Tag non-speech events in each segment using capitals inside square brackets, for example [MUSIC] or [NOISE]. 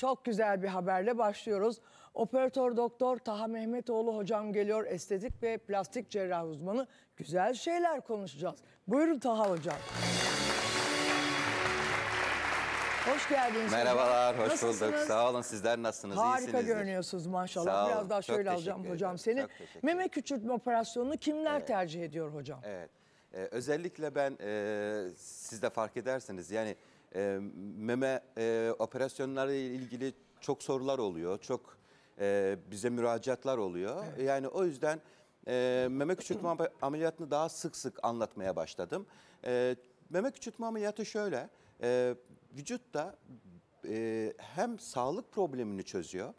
Çok güzel bir haberle başlıyoruz. Operatör doktor Taha Mehmetoğlu hocam geliyor. Estetik ve plastik cerrah uzmanı. Güzel şeyler konuşacağız. Buyurun Taha hocam. Hoş geldiniz. Merhabalar, hocam. hoş bulduk. Sağ olun, sizler nasılsınız? Harika görünüyorsunuz maşallah. Biraz daha şöyle alacağım ederim. hocam seni. Meme küçültme operasyonunu kimler evet. tercih ediyor hocam? Evet. Ee, özellikle ben e, siz de fark edersiniz yani e, meme e, operasyonları ile ilgili çok sorular oluyor. Çok e, bize müracaatlar oluyor. Evet. Yani o yüzden e, meme küçültme ameliyatını daha sık sık anlatmaya başladım. E, meme küçültme ameliyatı şöyle. E, vücutta e, hem sağlık problemini çözüyor.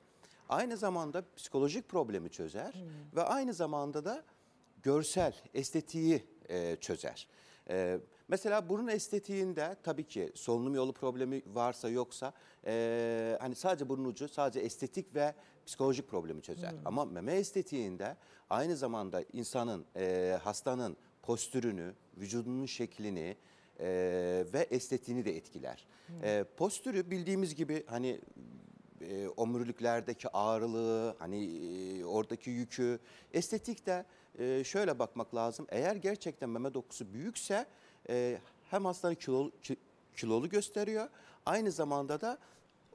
Aynı zamanda psikolojik problemi çözer hmm. ve aynı zamanda da görsel, estetiği e, çözer. E, Mesela burun estetiğinde tabii ki solunum yolu problemi varsa yoksa e, hani sadece burun ucu sadece estetik ve psikolojik problemi çözer. Hmm. Ama meme estetiğinde aynı zamanda insanın, e, hastanın postürünü, vücudunun şeklini, e, ve estetiğini de etkiler. Hmm. E, postürü bildiğimiz gibi hani e, omuriliklerdeki ağırlığı, hani e, oradaki yükü, estetik de e, şöyle bakmak lazım. Eğer gerçekten meme dokusu büyükse e, hem hastanın kilolu, kilolu gösteriyor aynı zamanda da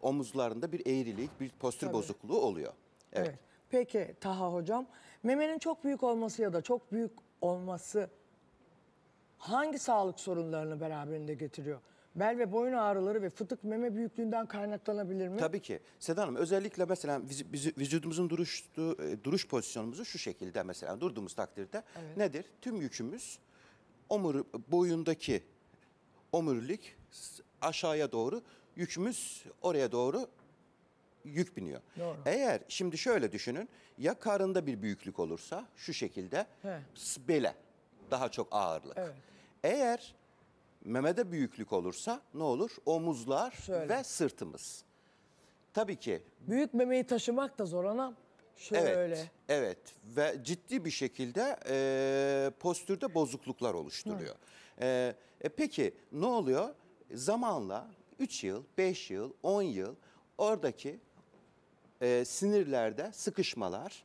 omuzlarında bir eğrilik, bir postür Tabii. bozukluğu oluyor. Evet. evet. Peki Taha hocam, memenin çok büyük olması ya da çok büyük olması hangi sağlık sorunlarını beraberinde getiriyor? Bel ve boyun ağrıları ve fıtık meme büyüklüğünden kaynaklanabilir mi? Tabii ki. Seda Hanım özellikle mesela vücudumuzun duruş, e, duruş pozisyonumuzu şu şekilde mesela durduğumuz takdirde evet. nedir? Tüm yükümüz omur boyundaki omurilik aşağıya doğru yükümüz oraya doğru yük biniyor. Doğru. Eğer şimdi şöyle düşünün ya karında bir büyüklük olursa şu şekilde He. bele daha çok ağırlık. Evet. Eğer memede büyüklük olursa ne olur? Omuzlar Şöyle. ve sırtımız. Tabii ki. Büyük memeyi taşımak da zor anam. Şöyle. Evet, evet ve ciddi bir şekilde e, postürde bozukluklar oluşturuyor. E, e, peki ne oluyor? Zamanla 3 yıl, 5 yıl, 10 yıl oradaki e, sinirlerde sıkışmalar,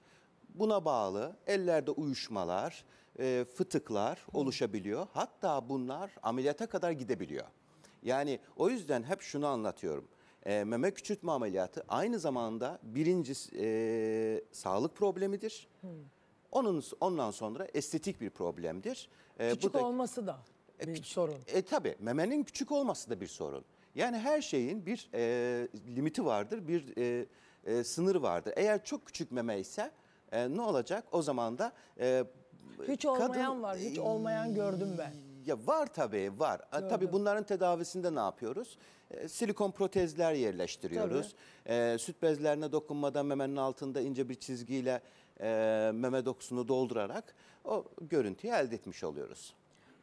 buna bağlı ellerde uyuşmalar, e, fıtıklar oluşabiliyor. Hatta bunlar ameliyata kadar gidebiliyor. Yani o yüzden hep şunu anlatıyorum. E, meme küçültme ameliyatı aynı zamanda birinci e, sağlık problemidir. Hmm. Onun ondan sonra estetik bir problemdir. E, küçük bu da, olması da e, bir e, sorun. E tabi memenin küçük olması da bir sorun. Yani her şeyin bir e, limiti vardır, bir e, e, sınır vardır. Eğer çok küçük meme ise e, ne olacak? O zaman da e, hiç olmayan var, hiç olmayan gördüm ben. Ya var tabii var. Doğru. Tabii bunların tedavisinde ne yapıyoruz? E, silikon protezler yerleştiriyoruz. E, süt bezlerine dokunmadan memenin altında ince bir çizgiyle e, meme dokusunu doldurarak o görüntüyü elde etmiş oluyoruz.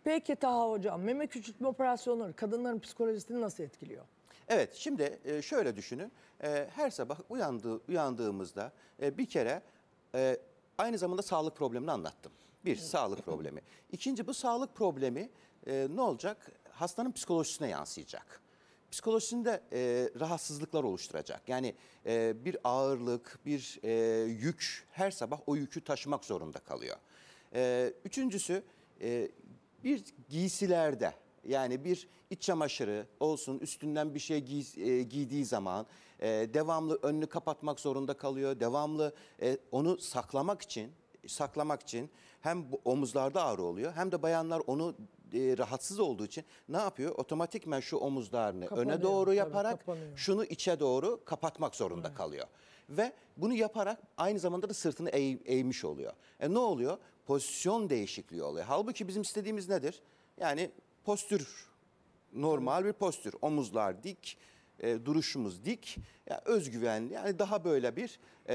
Peki Taha Hocam, meme küçültme operasyonları kadınların psikolojisini nasıl etkiliyor? Evet, şimdi e, şöyle düşünün. E, her sabah uyandığı, uyandığımızda bir kere aynı zamanda sağlık problemini anlattım. Bir, sağlık problemi. İkinci, bu sağlık problemi e, ne olacak? Hastanın psikolojisine yansıyacak psikolojisinde e, rahatsızlıklar oluşturacak. Yani e, bir ağırlık, bir e, yük her sabah o yükü taşımak zorunda kalıyor. E, üçüncüsü e, bir giysilerde yani bir iç çamaşırı olsun üstünden bir şey giy, e, giydiği zaman e, devamlı önünü kapatmak zorunda kalıyor. Devamlı e, onu saklamak için saklamak için hem omuzlarda ağrı oluyor hem de bayanlar onu e, rahatsız olduğu için ne yapıyor? Otomatikmen şu omuzlarını kapanıyor, öne doğru yaparak tabii, şunu içe doğru kapatmak zorunda evet. kalıyor. Ve bunu yaparak aynı zamanda da sırtını eğ, eğmiş oluyor. E ne oluyor? Pozisyon değişikliği oluyor. Halbuki bizim istediğimiz nedir? Yani postür normal bir postür. Omuzlar dik, e, duruşumuz dik, yani özgüvenli yani daha böyle bir e,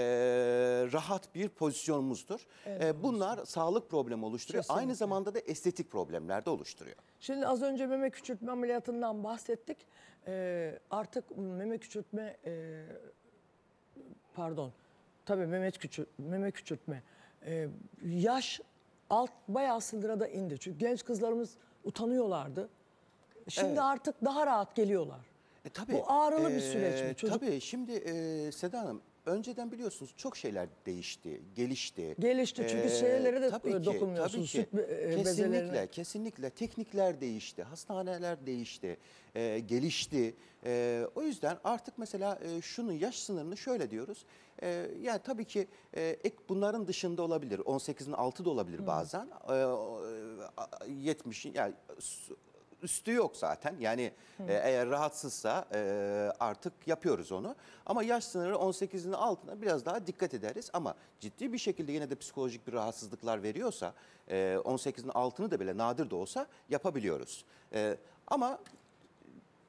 rahat bir pozisyonumuzdur. Evet, e, bunlar sağlık problemi oluşturuyor. Kesinlikle. Aynı zamanda da estetik problemler de oluşturuyor. Şimdi az önce meme küçültme ameliyatından bahsettik. E, artık meme küçültme e, pardon tabii meme, küçül, meme küçültme e, yaş alt bayağı sınıra indi. Çünkü genç kızlarımız utanıyorlardı. Şimdi evet. artık daha rahat geliyorlar. E, tabii. Bu ağrılı e, bir süreç mi? E, Çocuk... Tabii şimdi e, Seda Hanım önceden biliyorsunuz çok şeyler değişti, gelişti. Gelişti çünkü ee, şeylere de tabii e, ki, dokunmuyorsunuz. Tabii ki. E, kesinlikle, kesinlikle. Teknikler değişti, hastaneler değişti, e, gelişti. E, o yüzden artık mesela e, şunun yaş sınırını şöyle diyoruz. E, yani tabii ki e, ek bunların dışında olabilir. 18'in altı da olabilir bazen. Hmm. E, 70'in yani üstü yok zaten. Yani e, eğer rahatsızsa e, artık yapıyoruz onu. Ama yaş sınırı 18'in altına biraz daha dikkat ederiz. Ama ciddi bir şekilde yine de psikolojik bir rahatsızlıklar veriyorsa e, 18'in altını da bile nadir de olsa yapabiliyoruz. E, ama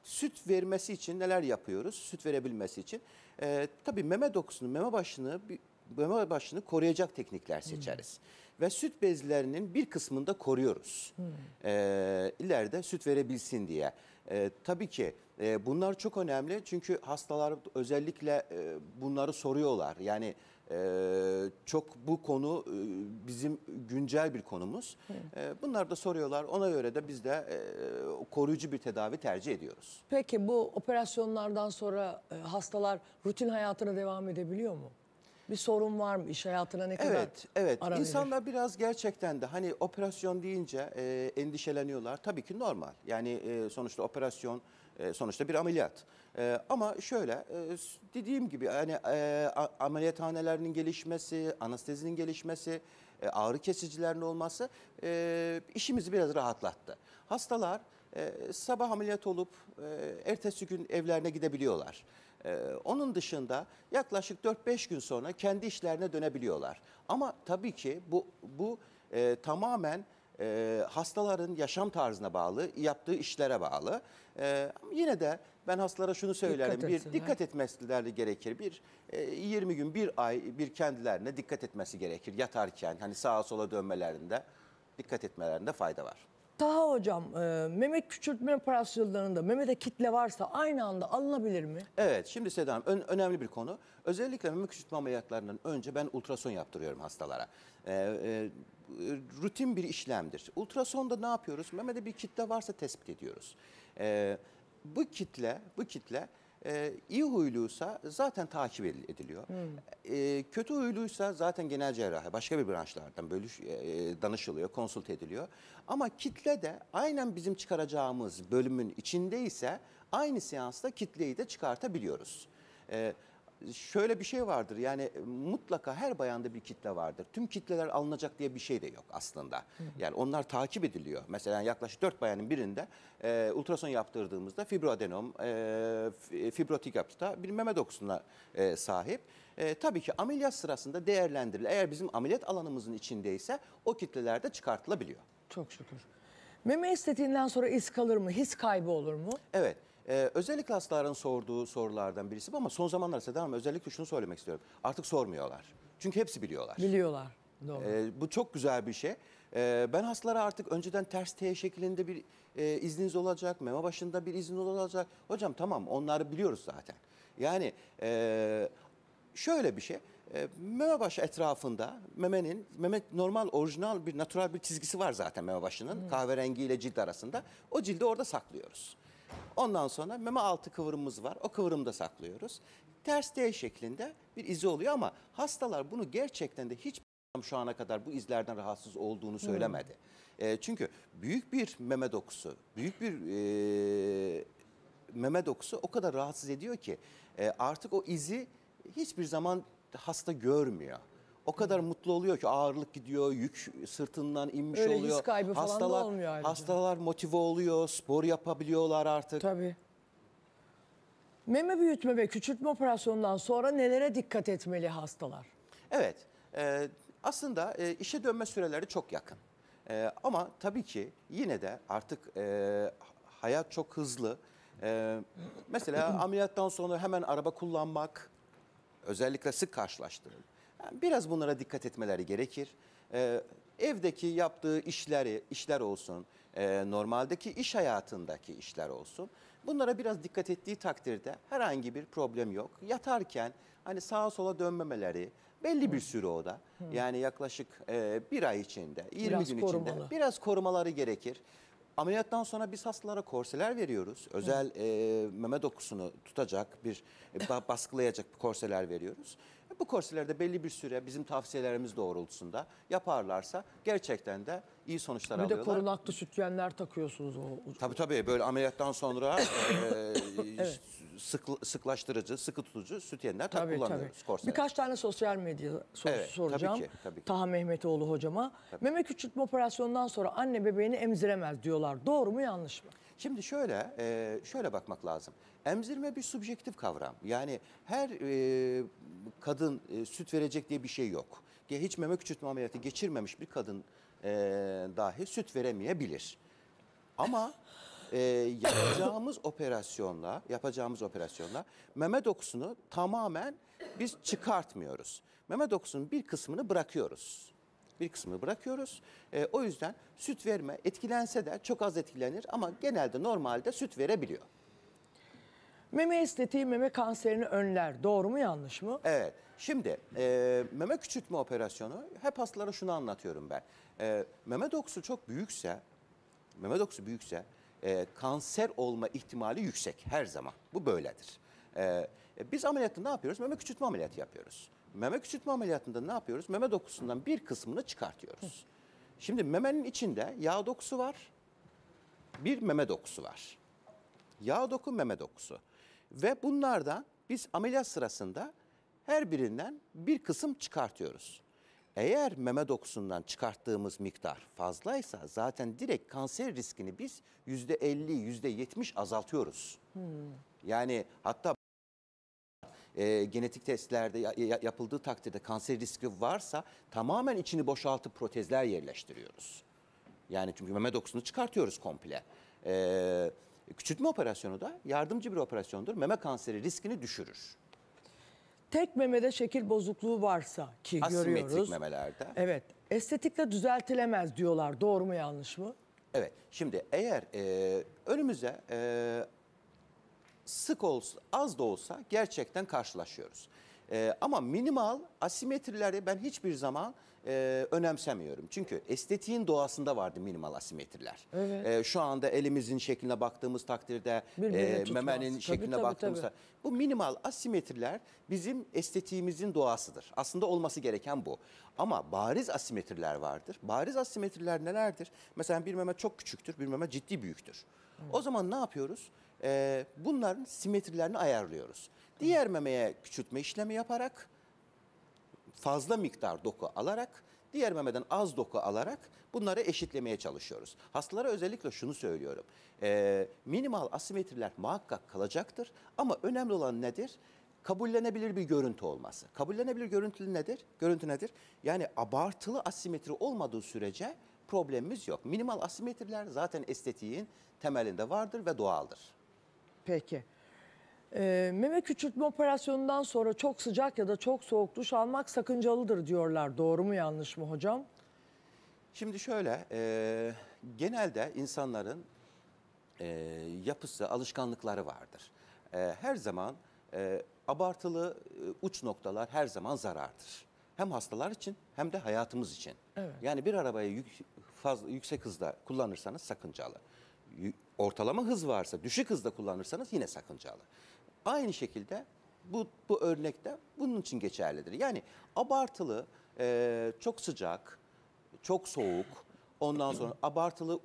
süt vermesi için neler yapıyoruz? Süt verebilmesi için. E, tabii meme dokusunu, meme başını bir meme başını koruyacak teknikler seçeriz. Hmm. Ve süt bezlerinin bir kısmını da koruyoruz. Hmm. Ee, ileride süt verebilsin diye. Ee, tabii ki e, bunlar çok önemli çünkü hastalar özellikle e, bunları soruyorlar. Yani e, çok bu konu e, bizim güncel bir konumuz. Hmm. E, bunlar da soruyorlar. Ona göre de biz de e, koruyucu bir tedavi tercih ediyoruz. Peki bu operasyonlardan sonra e, hastalar rutin hayatına devam edebiliyor mu? bir sorun var mı? İş hayatına ne kadar Evet, evet. İnsanlar biraz gerçekten de hani operasyon deyince e, endişeleniyorlar. Tabii ki normal. Yani e, sonuçta operasyon e, sonuçta bir ameliyat. E, ama şöyle e, dediğim gibi hani e, ameliyathanelerinin gelişmesi, anestezinin gelişmesi, e, ağrı kesicilerin olması e, işimizi biraz rahatlattı. Hastalar e, sabah ameliyat olup e, ertesi gün evlerine gidebiliyorlar. Ee, onun dışında yaklaşık 4-5 gün sonra kendi işlerine dönebiliyorlar. Ama tabii ki bu, bu e, tamamen e, hastaların yaşam tarzına bağlı, yaptığı işlere bağlı. E, yine de ben hastalara şunu söylerim, dikkat bir dikkat etmesi gerekir. Bir e, 20 gün, bir ay, bir kendilerine dikkat etmesi gerekir yatarken, hani sağa sola dönmelerinde dikkat etmelerinde fayda var. Daha hocam e, Mehmet küçültme operasyonlarında memede kitle varsa aynı anda alınabilir mi? Evet şimdi Seda Hanım ön, önemli bir konu. Özellikle Mehmet küçültme ameliyatlarından önce ben ultrason yaptırıyorum hastalara. E, e, rutin bir işlemdir. Ultrasonda ne yapıyoruz? Memede bir kitle varsa tespit ediyoruz. E, bu kitle, bu kitle e, iyi huyluysa zaten takip ediliyor. Hmm. E, kötü huyluysa zaten genel cerrahi başka bir branşlardan bölüş, e, e, danışılıyor, konsult ediliyor. Ama kitle de aynen bizim çıkaracağımız bölümün içindeyse aynı seansta kitleyi de çıkartabiliyoruz. E, şöyle bir şey vardır yani e, mutlaka her bayanda bir kitle vardır. Tüm kitleler alınacak diye bir şey de yok aslında. Yani onlar takip ediliyor. Mesela yaklaşık 4 bayanın birinde e, ultrason yaptırdığımızda fibroadenom, e, e fibrotigapsta bir meme dokusuna e, sahip. E, tabii ki ameliyat sırasında değerlendirilir. Eğer bizim ameliyat alanımızın içindeyse o kitleler de çıkartılabiliyor. Çok şükür. Meme estetiğinden sonra iz kalır mı? His kaybı olur mu? Evet. Ee, özellikle hastaların sorduğu sorulardan birisi bu ama son zamanlarda Seda Hanım özellikle şunu söylemek istiyorum. Artık sormuyorlar. Çünkü hepsi biliyorlar. Biliyorlar. Doğru. Ee, bu çok güzel bir şey. Ee, ben hastalara artık önceden ters T şeklinde bir e, izniniz olacak, meme başında bir izin olacak. Hocam tamam onları biliyoruz zaten. Yani e, şöyle bir şey. E, meme başı etrafında memenin meme normal orijinal bir natural bir çizgisi var zaten meme başının hmm. kahverengi ile cilt arasında. O cildi orada saklıyoruz. Ondan sonra meme altı kıvrımımız var. O kıvrımda saklıyoruz. Ters D şeklinde bir izi oluyor ama hastalar bunu gerçekten de hiç şu ana kadar bu izlerden rahatsız olduğunu hmm. söylemedi. Hmm. E, çünkü büyük bir meme dokusu, büyük bir e, meme dokusu o kadar rahatsız ediyor ki e, artık o izi hiçbir zaman hasta görmüyor o kadar hmm. mutlu oluyor ki ağırlık gidiyor, yük sırtından inmiş Öyle oluyor. Öyle kaybı falan da olmuyor ayrıca. Hastalar motive oluyor, spor yapabiliyorlar artık. Tabii. Meme büyütme ve küçültme operasyonundan sonra nelere dikkat etmeli hastalar? Evet, e, aslında e, işe dönme süreleri çok yakın. E, ama tabii ki yine de artık e, hayat çok hızlı. E, mesela [CLEARS THROAT] ameliyattan sonra hemen araba kullanmak özellikle sık karşılaştırılıyor biraz bunlara dikkat etmeleri gerekir. Ee, evdeki yaptığı işleri, işler olsun, e, normaldeki iş hayatındaki işler olsun. Bunlara biraz dikkat ettiği takdirde herhangi bir problem yok. Yatarken hani sağa sola dönmemeleri belli bir süre o Yani yaklaşık e, bir ay içinde, 20 biraz gün korumalı. içinde biraz korumaları gerekir. Ameliyattan sonra biz hastalara korseler veriyoruz. Özel e, meme dokusunu tutacak bir e, baskılayacak bir korseler veriyoruz. Bu kurslarda belli bir süre bizim tavsiyelerimiz doğrultusunda yaparlarsa gerçekten de iyi sonuçlar alıyorlar. Bir de korunaklı sütyenler takıyorsunuz. O, tabii tabii böyle ameliyattan sonra [COUGHS] e, evet. sık, sıklaştırıcı, sıkı tutucu sütyenler tabii, tak kullanıyoruz tabii. korselerde. Birkaç tane sosyal medya sorusu evet, soracağım. Tabii ki, tabii ki. Taha Mehmetoğlu hocama. Tabii. Meme küçültme operasyonundan sonra anne bebeğini emziremez diyorlar. Doğru mu yanlış mı? Şimdi şöyle e, şöyle bakmak lazım. Emzirme bir subjektif kavram. Yani her e, kadın e, süt verecek diye bir şey yok. Hiç meme küçültme ameliyatı geçirmemiş bir kadın e, dahi süt veremeyebilir. Ama e, yapacağımız operasyonla, yapacağımız operasyonla meme dokusunu tamamen biz çıkartmıyoruz. Meme dokusunun bir kısmını bırakıyoruz bir kısmını bırakıyoruz. E, o yüzden süt verme etkilense de çok az etkilenir ama genelde normalde süt verebiliyor. Meme estetiği meme kanserini önler. Doğru mu yanlış mı? Evet. Şimdi e, meme küçültme operasyonu hep hastalara şunu anlatıyorum ben. E, meme dokusu çok büyükse, meme dokusu büyükse e, kanser olma ihtimali yüksek her zaman. Bu böyledir. E, e biz ameliyatı ne yapıyoruz? Meme küçültme ameliyatı yapıyoruz. Meme küçültme ameliyatında ne yapıyoruz? Meme dokusundan bir kısmını çıkartıyoruz. Şimdi memenin içinde yağ dokusu var, bir meme dokusu var. Yağ doku, meme dokusu. Ve bunlardan biz ameliyat sırasında her birinden bir kısım çıkartıyoruz. Eğer meme dokusundan çıkarttığımız miktar fazlaysa zaten direkt kanser riskini biz %50, %70 azaltıyoruz. Hmm. Yani hatta e, genetik testlerde ya, ya, yapıldığı takdirde kanser riski varsa tamamen içini boşaltıp protezler yerleştiriyoruz. Yani çünkü meme dokusunu çıkartıyoruz komple. Ee, küçültme operasyonu da yardımcı bir operasyondur. Meme kanseri riskini düşürür. Tek memede şekil bozukluğu varsa ki Asimetrik görüyoruz. memelerde. Evet. Estetikle düzeltilemez diyorlar. Doğru mu yanlış mı? Evet. Şimdi eğer e, önümüze e, sık olsa az da olsa gerçekten karşılaşıyoruz. E, ama minimal asimetrileri ben hiçbir zaman e, önemsemiyorum. Çünkü estetiğin doğasında vardı minimal asimetriler. Evet. E, şu anda elimizin şekline baktığımız takdirde e, memenin tutmaz. şekline tabii, baktığımızda tabii. bu minimal asimetriler bizim estetiğimizin doğasıdır. Aslında olması gereken bu. Ama bariz asimetriler vardır. Bariz asimetriler nelerdir? Mesela bir meme çok küçüktür, bir meme ciddi büyüktür. Hı. O zaman ne yapıyoruz? E, bunların simetrilerini ayarlıyoruz. Diğer memeye küçültme işlemi yaparak fazla miktar doku alarak diğer memeden az doku alarak bunları eşitlemeye çalışıyoruz. Hastalara özellikle şunu söylüyorum. E, minimal asimetriler muhakkak kalacaktır ama önemli olan nedir? kabullenebilir bir görüntü olması. Kabullenebilir görüntü nedir? Görüntü nedir? Yani abartılı asimetri olmadığı sürece problemimiz yok. Minimal asimetriler zaten estetiğin temelinde vardır ve doğaldır. Peki. E, meme küçültme operasyonundan sonra çok sıcak ya da çok soğuk duş almak sakıncalıdır diyorlar. Doğru mu yanlış mı hocam? Şimdi şöyle, e, genelde insanların e, yapısı, alışkanlıkları vardır. E, her zaman e, abartılı e, uç noktalar her zaman zarardır. Hem hastalar için hem de hayatımız için. Evet. Yani bir arabayı yük, fazla, yüksek hızda kullanırsanız sakıncalı ortalama hız varsa, düşük hızda kullanırsanız yine sakıncalı. Aynı şekilde bu, bu örnekte bunun için geçerlidir. Yani abartılı, e, çok sıcak, çok soğuk, ondan sonra abartılı ıı,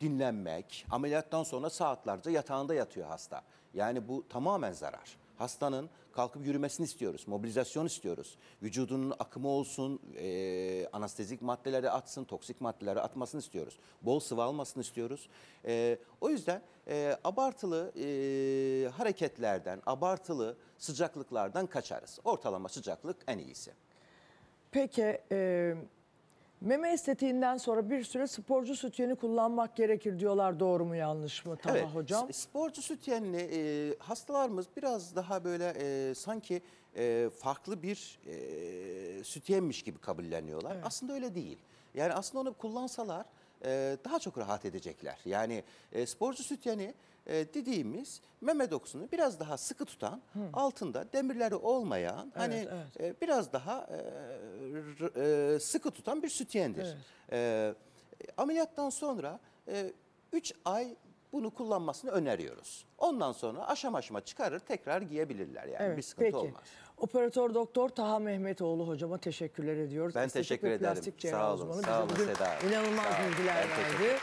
dinlenmek, ameliyattan sonra saatlerce yatağında yatıyor hasta. Yani bu tamamen zarar hastanın kalkıp yürümesini istiyoruz. Mobilizasyon istiyoruz. Vücudunun akımı olsun, e, anestezik maddeleri atsın, toksik maddeleri atmasını istiyoruz. Bol sıvı almasını istiyoruz. E, o yüzden e, abartılı e, hareketlerden, abartılı sıcaklıklardan kaçarız. Ortalama sıcaklık en iyisi. Peki... E Meme estetiğinden sonra bir süre sporcu sütyeni kullanmak gerekir diyorlar doğru mu yanlış mı Taha evet, hocam? Sporcu sütyenli e, hastalarımız biraz daha böyle e, sanki e, farklı bir e, sütyenmiş gibi kabulleniyorlar. Evet. Aslında öyle değil. Yani aslında onu kullansalar e, daha çok rahat edecekler. Yani e, sporcu sütyeni e, dediğimiz meme dokusunu biraz daha sıkı tutan, Hı. altında demirleri olmayan, evet, hani evet. E, biraz daha e, e, sıkı tutan bir sütyendir. Evet. E, ameliyattan sonra 3 e, ay bunu kullanmasını öneriyoruz. Ondan sonra aşama aşama çıkarır tekrar giyebilirler yani evet, bir sıkıntı peki. olmaz. Operatör Doktor Taha Mehmetoğlu hocama teşekkür ediyoruz. Ben Estetik teşekkür ederim. Sağ olun. Sağ olun Seda. İnanılmaz bilgiler verdi.